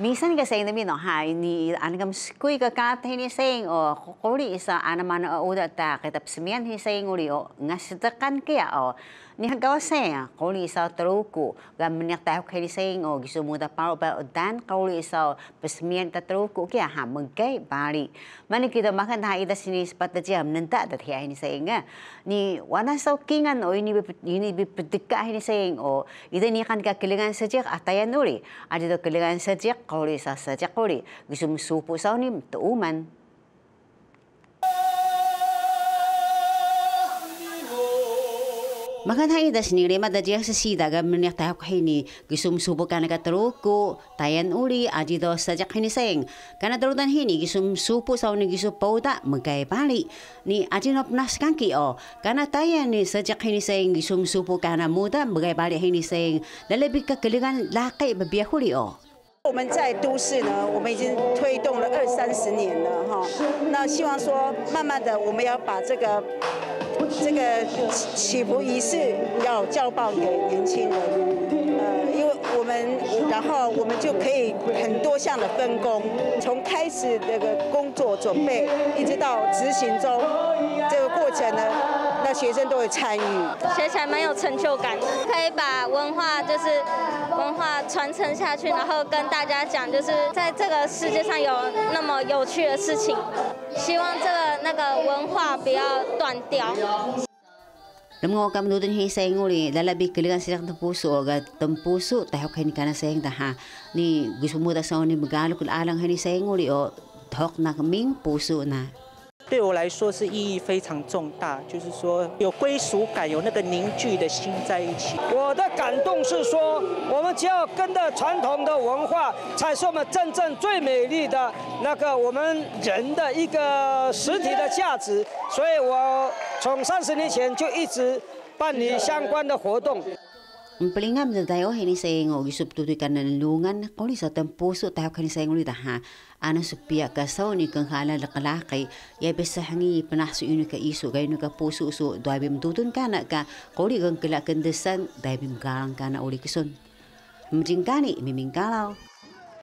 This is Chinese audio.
米萨尼卡塞因达米诺哈，尼安卡姆斯奎卡卡特尼塞因奥库里伊萨安纳马纳奥达塔凯塔普斯米安尼塞因库里奥恩加斯特坎基奥。Nihang ah. kau saya, kau li sah teruku. Dan menyak tahu kaya di sayang, oh, gisau muda paru-paru dan kau li sah pesemian ta teruku. Kaya ah, ha, menggai bali. Mana kita makan dah ita sini sepat teci ha, menentak tak tiap ini sayang. Ni, wana sau kingan, ah. oh, ini ini berdekat ini sayang. Oh, ita ni kan ke kelingan sejak atayan uli. Ada tu kelingan sejak, kau li isau sejak uli. Gisau supu sah ni, tuuman. Makan hari ada sini lima dah jelas sesi dah gak menyak tahu kah ini kisum subuh kan agak teruku tayan uli aji do sejak ini seng karena terutama ini kisum subuh sahun kisum pau tak mengkay balik ni aji nak nas kangki oh karena tayan ni sejak ini seng kisum subuh karena muda mengkay balik ini seng dan lebih kekelingan lakai berbiakuli oh 我们在都市呢，我们已经推动了二三十年了哈。那希望说，慢慢的，我们要把这个这个祈福仪式要交报给年轻人，呃，因为我们，然后我们就可以很多项的分工，从开始这个工作准备，一直到执行中。学生都会参与，学起来蛮有成就感的，可以把文化就是文化传承下去，然后跟大家讲，就是在这个世界上有那么有趣的事情。希望这个那个文化不要断掉。我们我们都是很辛苦的，咱来比格里咱先得朴素个，得朴素，然后看你干啥生意哈。你为什么打算你把阿鲁坤阿郎还是辛苦的哦，托个明朴素呐。对我来说是意义非常重大，就是说有归属感，有那个凝聚的心在一起。我的感动是说，我们只要跟着传统的文化，才是我们真正最美丽的那个我们人的一个实体的价值。所以我从三十年前就一直办理相关的活动。Mpelinga mna tayo oh, hini sayang o gisup tutu ikan na nilungan ko li sa tempuso tayo kani sayang ulit ha. Anak supiya kasau ni kang hala na ya besa hangi panaso yun ka ke gay su. Dua bim uso doabim tutun ka kan. ka ko li kang kila kandesan doabim galang ka na uli kisun. Mdingkani, mimingkalaw.